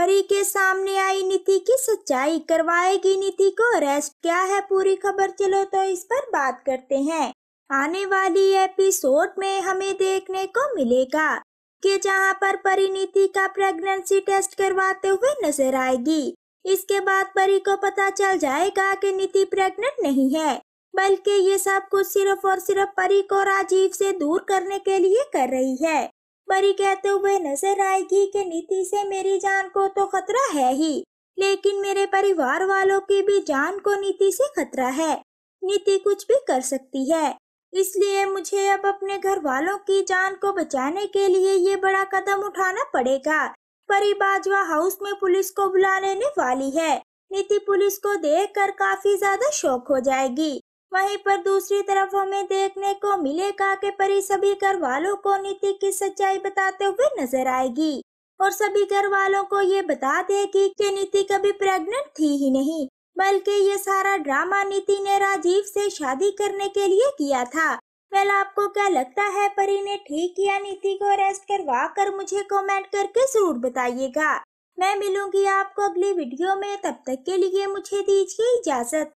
परी के सामने आई नीति की सच्चाई करवाएगी नीति को अरेस्ट क्या है पूरी खबर चलो तो इस पर बात करते हैं आने वाली एपिसोड में हमें देखने को मिलेगा कि जहां पर नीति का प्रेगनेंसी टेस्ट करवाते हुए नजर आएगी इसके बाद परी को पता चल जाएगा कि नीति प्रेग्नेंट नहीं है बल्कि ये सब कुछ सिर्फ और सिर्फ परी को राजीव से दूर करने के लिए कर रही है परी कहते हुए नजर आएगी कि नीति से मेरी जान को तो खतरा है ही लेकिन मेरे परिवार वालों की भी जान को नीति से खतरा है नीति कुछ भी कर सकती है इसलिए मुझे अब अपने घर वालों की जान को बचाने के लिए ये बड़ा कदम उठाना पड़ेगा परी बाजवा हाउस में पुलिस को बुला लेने वाली है नीति पुलिस को देख कर काफी ज्यादा शौक हो जाएगी वहीं पर दूसरी तरफ हमें देखने को मिलेगा कि परी सभी घर वालों को नीति की सच्चाई बताते हुए नजर आएगी और सभी घर वालों को ये बता देगी कि नीति कभी प्रेग्नेंट थी ही नहीं बल्कि ये सारा ड्रामा नीति ने राजीव से शादी करने के लिए किया था वेल आपको क्या लगता है परी ने ठीक किया नीति को अरेस्ट करवा कर मुझे कॉमेंट करके जरूर बताइएगा मैं मिलूंगी आपको अगली वीडियो में तब तक के लिए मुझे दीजिए इजाजत